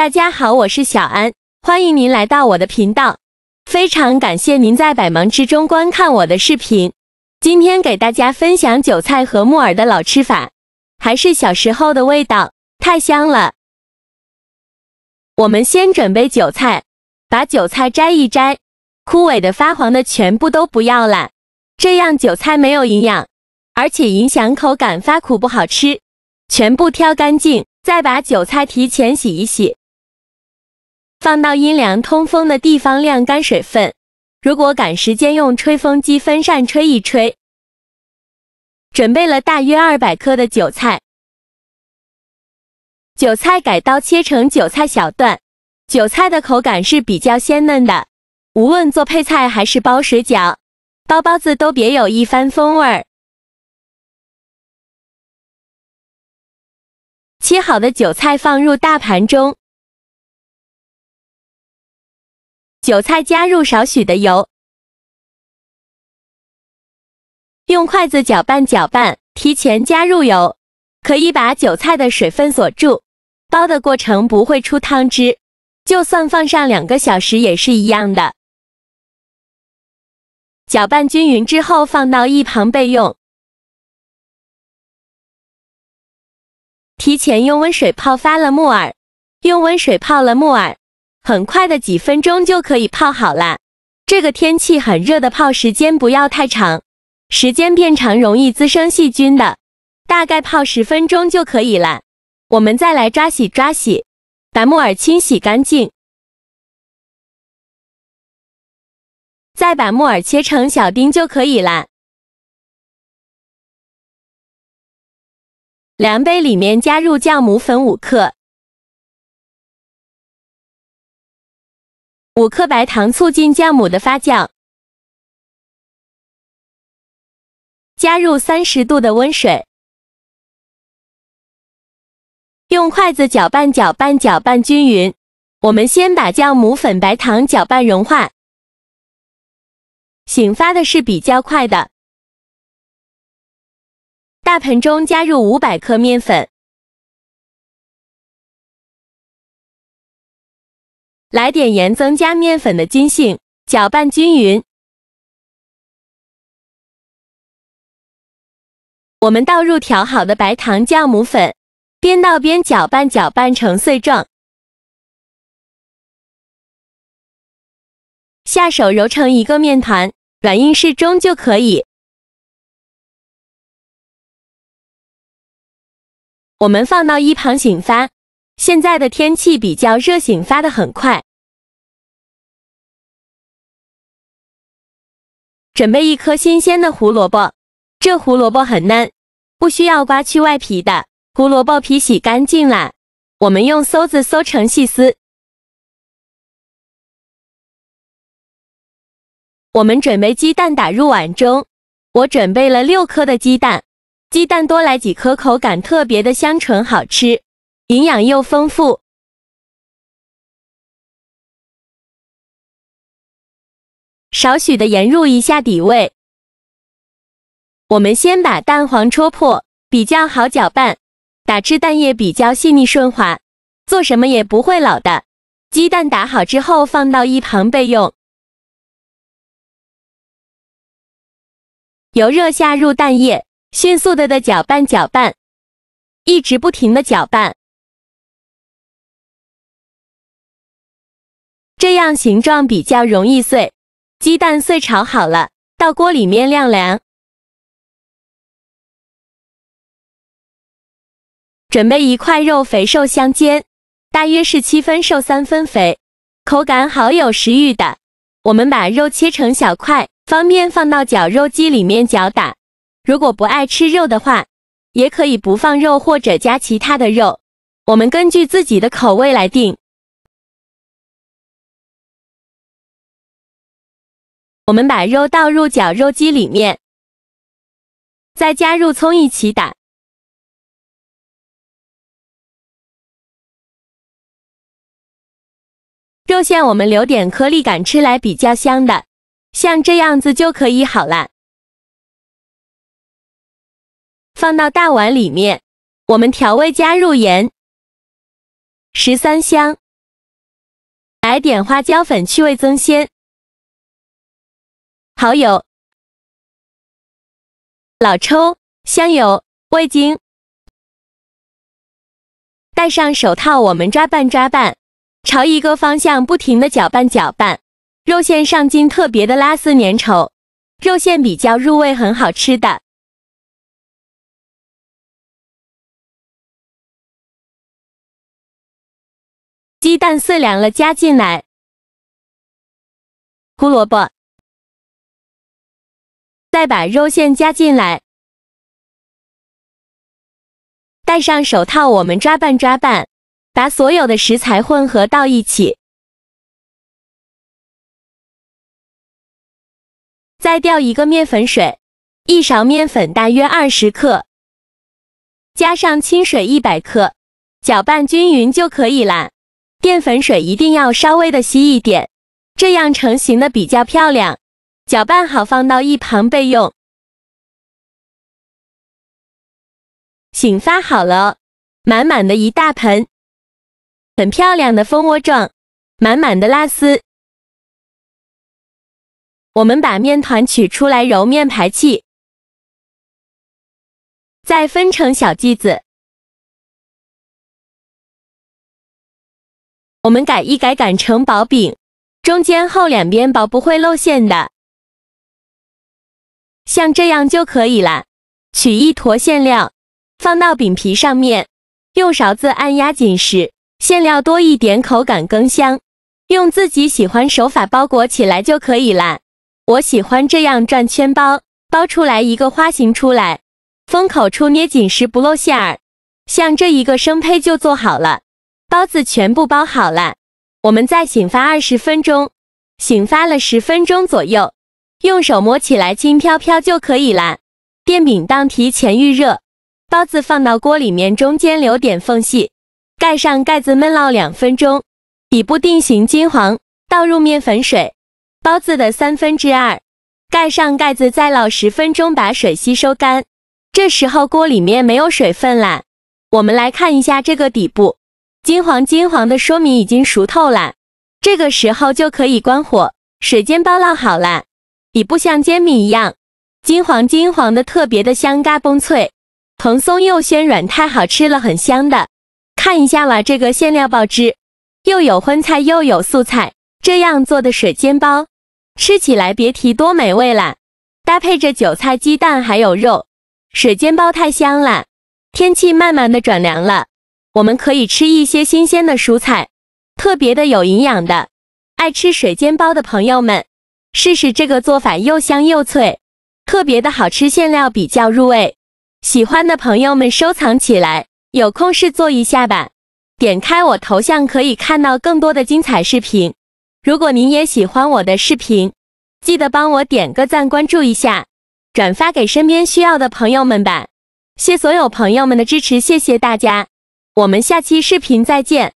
大家好，我是小安，欢迎您来到我的频道，非常感谢您在百忙之中观看我的视频。今天给大家分享韭菜和木耳的老吃法，还是小时候的味道，太香了。我们先准备韭菜，把韭菜摘一摘，枯萎的、发黄的全部都不要了，这样韭菜没有营养，而且影响口感，发苦不好吃，全部挑干净。再把韭菜提前洗一洗。放到阴凉通风的地方晾干水分。如果赶时间，用吹风机、风扇吹一吹。准备了大约二百克的韭菜，韭菜改刀切成韭菜小段。韭菜的口感是比较鲜嫩的，无论做配菜还是包水饺、包包子，都别有一番风味儿。切好的韭菜放入大盘中。韭菜加入少许的油，用筷子搅拌搅拌。提前加入油，可以把韭菜的水分锁住，包的过程不会出汤汁，就算放上两个小时也是一样的。搅拌均匀之后，放到一旁备用。提前用温水泡发了木耳，用温水泡了木耳。很快的几分钟就可以泡好啦。这个天气很热的，泡时间不要太长，时间变长容易滋生细菌的。大概泡十分钟就可以了。我们再来抓洗抓洗，把木耳清洗干净，再把木耳切成小丁就可以了。量杯里面加入酵母粉五克。五克白糖促进酵母的发酵，加入三十度的温水，用筷子搅拌搅拌搅拌均匀。我们先把酵母粉、白糖搅拌融化，醒发的是比较快的。大盆中加入五百克面粉。来点盐，增加面粉的筋性，搅拌均匀。我们倒入调好的白糖、酵母粉，边倒边搅拌，搅拌成碎状。下手揉成一个面团，软硬适中就可以。我们放到一旁醒发。现在的天气比较热，醒发的很快。准备一颗新鲜的胡萝卜，这胡萝卜很嫩，不需要刮去外皮的。胡萝卜皮洗干净了，我们用梭子梭成细丝。我们准备鸡蛋打入碗中，我准备了六颗的鸡蛋，鸡蛋多来几颗，口感特别的香醇，好吃。营养又丰富，少许的盐入一下底味。我们先把蛋黄戳破，比较好搅拌，打至蛋液比较细腻顺滑，做什么也不会老的。鸡蛋打好之后放到一旁备用。油热下入蛋液，迅速的的搅拌搅拌，一直不停的搅拌。这样形状比较容易碎。鸡蛋碎炒好了，倒锅里面晾凉。准备一块肉，肥瘦相间，大约是七分瘦三分肥，口感好，有食欲的。我们把肉切成小块，方便放到绞肉机里面绞打。如果不爱吃肉的话，也可以不放肉，或者加其他的肉，我们根据自己的口味来定。我们把肉倒入绞肉机里面，再加入葱一起打。肉馅我们留点颗粒感，吃来比较香的。像这样子就可以好了。放到大碗里面，我们调味加入盐、十三香，来点花椒粉去味增鲜。蚝油、老抽、香油、味精，戴上手套，我们抓拌抓拌，朝一个方向不停的搅拌搅拌，肉馅上劲，特别的拉丝粘稠，肉馅比较入味，很好吃的。鸡蛋碎凉了，加进来，胡萝卜。再把肉馅加进来，戴上手套，我们抓拌抓拌，把所有的食材混合到一起。再调一个面粉水，一勺面粉大约二十克，加上清水一百克，搅拌均匀就可以啦。淀粉水一定要稍微的稀一点，这样成型的比较漂亮。搅拌好，放到一旁备用。醒发好了，满满的一大盆，很漂亮的蜂窝状，满满的拉丝。我们把面团取出来揉面排气，再分成小剂子。我们改一改，擀成薄饼，中间厚，两边薄，不会露馅的。像这样就可以了，取一坨馅料，放到饼皮上面，用勺子按压紧实，馅料多一点，口感更香。用自己喜欢手法包裹起来就可以了。我喜欢这样转圈包，包出来一个花形出来，封口处捏紧实，不露馅儿。像这一个生胚就做好了，包子全部包好了，我们再醒发二十分钟，醒发了十分钟左右。用手摸起来轻飘飘就可以啦。电饼铛提前预热，包子放到锅里面，中间留点缝隙，盖上盖子焖烙两分钟，底部定型金黄，倒入面粉水，包子的三分之二，盖上盖子再烙十分钟，把水吸收干。这时候锅里面没有水分啦，我们来看一下这个底部，金黄金黄的，说明已经熟透啦。这个时候就可以关火，水煎包烙好了。底部像煎饼一样金黄金黄的，特别的香嘎嘣脆，蓬松又鲜软，太好吃了，很香的。看一下哇，这个馅料爆汁，又有荤菜又有素菜，这样做的水煎包，吃起来别提多美味啦。搭配着韭菜、鸡蛋还有肉，水煎包太香啦。天气慢慢的转凉了，我们可以吃一些新鲜的蔬菜，特别的有营养的。爱吃水煎包的朋友们。试试这个做法，又香又脆，特别的好吃，馅料比较入味。喜欢的朋友们收藏起来，有空试做一下吧。点开我头像可以看到更多的精彩视频。如果您也喜欢我的视频，记得帮我点个赞，关注一下，转发给身边需要的朋友们吧。谢所有朋友们的支持，谢谢大家，我们下期视频再见。